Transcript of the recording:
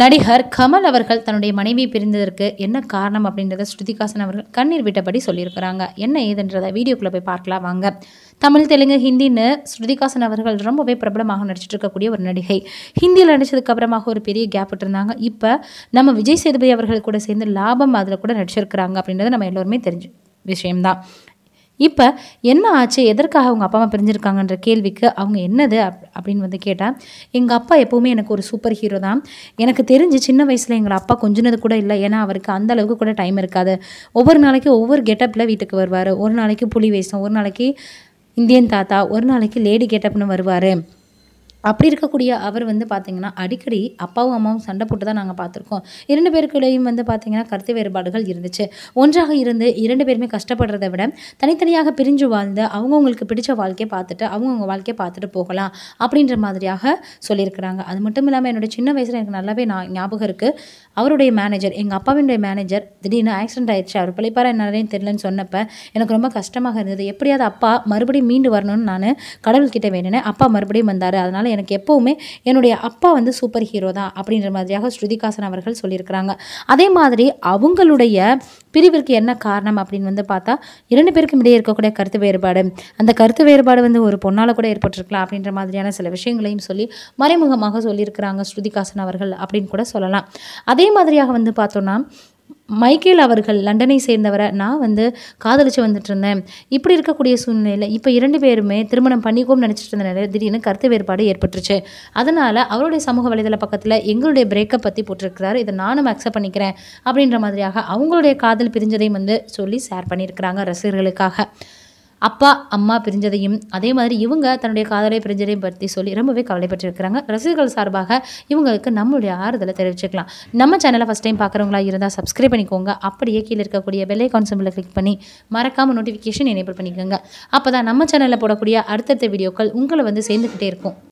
நடிகர் கமல் அவர்கள் தன்னுடைய மனைவி பிரிந்ததற்கு என்ன காரணம் அப்படின்றத ஸ்ருதிகாசன் அவர்கள் கண்ணீர் விட்டபடி சொல்லியிருக்கிறாங்க என்ன ஏதுன்றதை வீடியோக்குள்ளே போய் பார்க்கலாம் வாங்க தமிழ் தெலுங்கு ஹிந்தின்னு ஸ்ருதிகாசன் அவர்கள் ரொம்பவே பிரபலமாக நடிச்சிட்டு இருக்கக்கூடிய ஒரு நடிகை ஹிந்தியில் நடித்ததுக்கு அப்புறமாக ஒரு பெரிய கேப் விட்டுருந்தாங்க இப்போ நம்ம விஜய் சேதுபதி அவர்கள் கூட சேர்ந்து லாபம் அதில் கூட நடிச்சிருக்கிறாங்க அப்படின்றத நம்ம எல்லோருமே தெரிஞ்சு விஷயம்தான் இப்போ என்ன ஆச்சு எதற்காக அவங்க அப்பா அம்மா பிரிஞ்சிருக்காங்கன்ற கேள்விக்கு அவங்க என்னது அப் அப்படின்னு வந்து கேட்டால் எங்கள் அப்பா எப்போவுமே எனக்கு ஒரு சூப்பர் ஹீரோ தான் எனக்கு தெரிஞ்சு சின்ன வயசில் எங்கள் அப்பா கொஞ்சினது கூட இல்லை ஏன்னா அவருக்கு அந்த அளவுக்கு கூட டைம் இருக்காது ஒவ்வொரு நாளைக்கு ஒவ்வொரு கெட்டப்பில் வீட்டுக்கு வருவார் ஒரு நாளைக்கு புலி வேஷம் ஒரு நாளைக்கு இந்தியன் தாத்தா ஒரு நாளைக்கு லேடி கெட்டப்னு வருவார் அப்படி இருக்கக்கூடிய அவர் வந்து பார்த்திங்கன்னா அடிக்கடி அப்பாவும் அம்மாவும் சண்டை போட்டு தான் நாங்கள் பார்த்துருக்கோம் இரண்டு பேருக்குள்ளேயும் வந்து பார்த்திங்கன்னா கருத்து வேறுபாடுகள் இருந்துச்சு ஒன்றாக இருந்து இரண்டு பேருமே கஷ்டப்படுறதை விட தனித்தனியாக பிரிஞ்சு வாழ்ந்து அவங்கவுங்களுக்கு பிடிச்ச வாழ்க்கையை பார்த்துட்டு அவங்கவுங்க வாழ்க்கையை பார்த்துட்டு போகலாம் அப்படின்ற மாதிரியாக சொல்லியிருக்கிறாங்க அது மட்டும் இல்லாமல் என்னுடைய சின்ன வயசில் எனக்கு நல்லாவே நான் ஞாபகம் இருக்குது அவருடைய மேனேஜர் எங்கள் அப்பாவினுடைய மேனேஜர் திடீர்னு ஆக்சிடென்ட் ஆயிடுச்சு அவர் பிள்ளைப்பாரா என்னன்னு தெரிலன்னு சொன்னப்போ எனக்கு ரொம்ப கஷ்டமாக இருந்தது எப்படியாவது அப்பா மறுபடியும் மீண்டு வரணும்னு நான் கடவுள்கிட்ட வேணுனேன் அப்பா மறுபடியும் வந்தார் அதனால் எனக்கு எப்போவுமே என்னுடைய அப்பா வந்து சூப்பர் ஹீரோ தான் அப்படின்ற மாதிரியாக ஸ்ருதிகாசன் அவர்கள் சொல்லியிருக்கிறாங்க அதே மாதிரி அவங்களுடைய பிரிவிற்கு என்ன காரணம் அப்படின்னு வந்து பார்த்தா இரண்டு பேருக்கும் இடையே இருக்கக்கூடிய கருத்து வேறுபாடு அந்த கருத்து வேறுபாடு வந்து ஒரு பொண்ணால் கூட ஏற்பட்டிருக்கலாம் அப்படின்ற மாதிரியான சில விஷயங்களையும் சொல்லி மறைமுகமாக சொல்லியிருக்கிறாங்க ஸ்ருதிகாசன் அவர்கள் அப்படின்னு கூட சொல்லலாம் அதே மாதிரியாக வந்து பார்த்தோன்னா மைக்கேல் அவர்கள் லண்டனை சேர்ந்தவரை நான் வந்து காதலிச்சு வந்துட்டு இருந்தேன் இப்படி இருக்கக்கூடிய சூழ்நிலையில் இப்போ இரண்டு பேருமே திருமணம் பண்ணிக்கோம் நினச்சிட்டு இருந்த நிலையில் திடீர்னு கருத்து வேறுபாடு ஏற்பட்டுருச்சு அதனால் அவருடைய சமூக வலைதள பக்கத்தில் எங்களுடைய பிரேக்கப் பற்றி போட்டிருக்கிறாரு இதை நானும் அக்செப்ட் பண்ணிக்கிறேன் அப்படின்ற மாதிரியாக அவங்களுடைய காதல் பிரிஞ்சதையும் வந்து சொல்லி ஷேர் பண்ணியிருக்கிறாங்க ரசிகர்களுக்காக அப்பா அம்மா பிரிஞ்சதையும் அதே மாதிரி இவங்க தன்னுடைய காதலை பிரிஞ்சதையும் பற்றி சொல்லி ரொம்பவே கவலைப்பட்டிருக்கிறாங்க ரசிகர்கள் சார்பாக இவங்களுக்கு நம்மளுடைய ஆறுதலை தெரிவிச்சுக்கலாம் நம்ம சேனலை ஃபஸ்ட் டைம் பார்க்குறவங்களா இருந்தால் சப்ஸ்கிரைப் பண்ணிக்கோங்க அப்படியே கீழே இருக்கக்கூடிய வெள்ளை கான்சம்பில் கிளிக் பண்ணி மறக்காமல் நோட்டிஃபிகேஷன் எனேபிள் பண்ணிக்கோங்க அப்போ தான் நம்ம சேனலில் போடக்கூடிய அடுத்தடுத்த வீடியோக்கள் உங்களை வந்து சேர்ந்துக்கிட்டே இருக்கும்